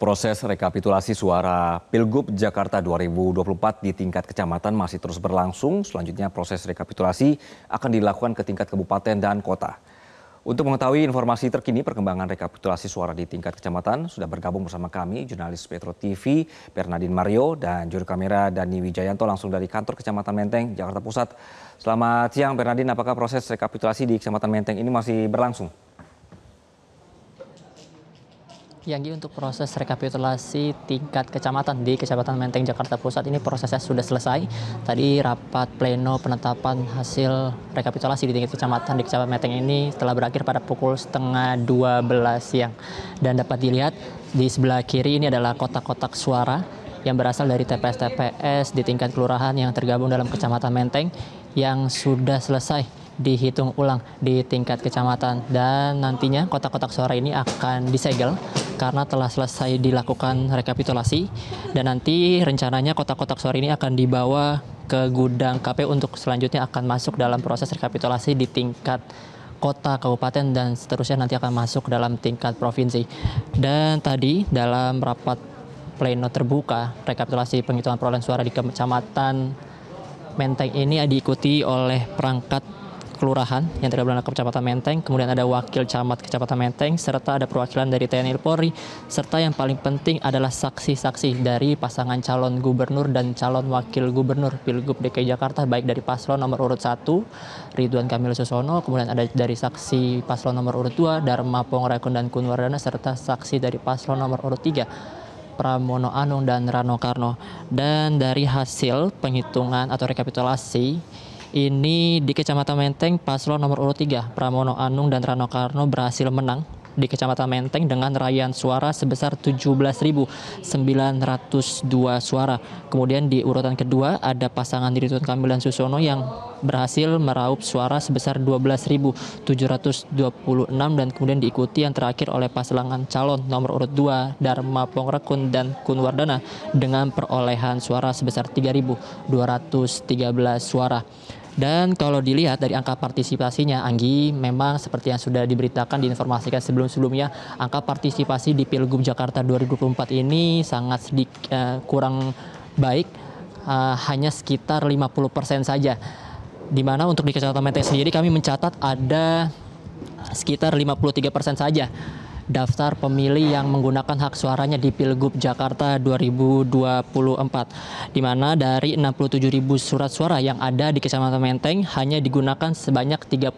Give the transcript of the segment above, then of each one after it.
Proses rekapitulasi suara Pilgub Jakarta 2024 di tingkat kecamatan masih terus berlangsung. Selanjutnya proses rekapitulasi akan dilakukan ke tingkat kabupaten dan kota. Untuk mengetahui informasi terkini perkembangan rekapitulasi suara di tingkat kecamatan, sudah bergabung bersama kami jurnalis Petro TV Bernardin Mario dan juru kamera Dani Wijayanto langsung dari kantor Kecamatan Menteng, Jakarta Pusat. Selamat siang Bernardin, apakah proses rekapitulasi di Kecamatan Menteng ini masih berlangsung? Yanggi untuk proses rekapitulasi tingkat kecamatan di Kecamatan Menteng Jakarta Pusat ini prosesnya sudah selesai. Tadi rapat pleno penetapan hasil rekapitulasi di tingkat kecamatan di Kecamatan Menteng ini telah berakhir pada pukul setengah 12 siang. Dan dapat dilihat di sebelah kiri ini adalah kotak-kotak suara yang berasal dari TPS-TPS di tingkat kelurahan yang tergabung dalam Kecamatan Menteng yang sudah selesai dihitung ulang di tingkat kecamatan dan nantinya kotak-kotak suara ini akan disegel karena telah selesai dilakukan rekapitulasi dan nanti rencananya kotak-kotak suara ini akan dibawa ke gudang KPU untuk selanjutnya akan masuk dalam proses rekapitulasi di tingkat kota, kabupaten, dan seterusnya nanti akan masuk dalam tingkat provinsi. Dan tadi dalam rapat pleno terbuka, rekapitulasi penghitungan perolehan suara di Kecamatan Menteng ini diikuti oleh perangkat kelurahan yang tergabung dalam Kecamatan Menteng, kemudian ada wakil camat Kecamatan Menteng, serta ada perwakilan dari TNI Polri, serta yang paling penting adalah saksi-saksi dari pasangan calon gubernur dan calon wakil gubernur Pilgub DKI Jakarta, baik dari paslon nomor urut 1, Ridwan Kamil Susono, kemudian ada dari saksi paslon nomor urut 2, Dharma Pongrekon dan Kunwardana, serta saksi dari paslon nomor urut 3, Pramono Anung dan Rano Karno. Dan dari hasil penghitungan atau rekapitulasi ini di Kecamatan Menteng paslon nomor urut 3 Pramono Anung dan Rano Karno berhasil menang di Kecamatan Menteng dengan raihan suara sebesar 17.902 suara. Kemudian di urutan kedua ada pasangan Diritun Kamil dan Susono yang berhasil meraup suara sebesar 12.726 dan kemudian diikuti yang terakhir oleh pasangan calon nomor urut 2 Dharma Pongrekun dan Kunwardana dengan perolehan suara sebesar 3.213 suara. Dan kalau dilihat dari angka partisipasinya, Anggi, memang seperti yang sudah diberitakan, diinformasikan sebelum-sebelumnya, angka partisipasi di Pilgub Jakarta 2024 ini sangat sedikit, uh, kurang baik, uh, hanya sekitar 50% saja. Di mana untuk di Kecamatan Menteng sendiri kami mencatat ada sekitar 53% saja daftar pemilih yang menggunakan hak suaranya di Pilgub Jakarta 2024 di mana dari 67.000 surat suara yang ada di Kecamatan Menteng hanya digunakan sebanyak 38.000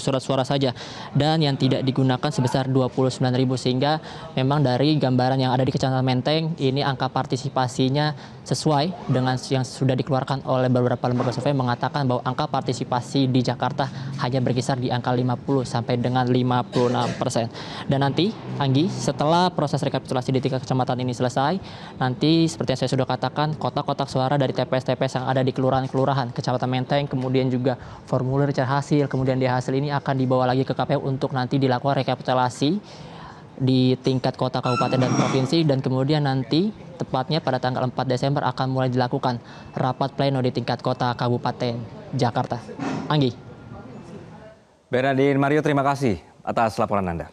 surat suara saja dan yang tidak digunakan sebesar 29.000 sehingga memang dari gambaran yang ada di Kecamatan Menteng ini angka partisipasinya sesuai dengan yang sudah dikeluarkan oleh beberapa lembaga survei mengatakan bahwa angka partisipasi di Jakarta hanya berkisar di angka 50 sampai dengan 56 persen. Dan nanti Anggi setelah proses rekapitulasi di tiga kecamatan ini selesai nanti seperti yang saya sudah katakan kotak-kotak suara dari TPS-TPS yang ada di kelurahan-kelurahan kecamatan Menteng kemudian juga formulir cara hasil kemudian di hasil ini akan dibawa lagi ke KPU untuk nanti dilakukan rekapitulasi di tingkat kota kabupaten dan provinsi dan kemudian nanti tepatnya pada tanggal 4 Desember akan mulai dilakukan rapat pleno di tingkat kota kabupaten Jakarta. Anggi. Bernardin Mario terima kasih atas laporan Anda.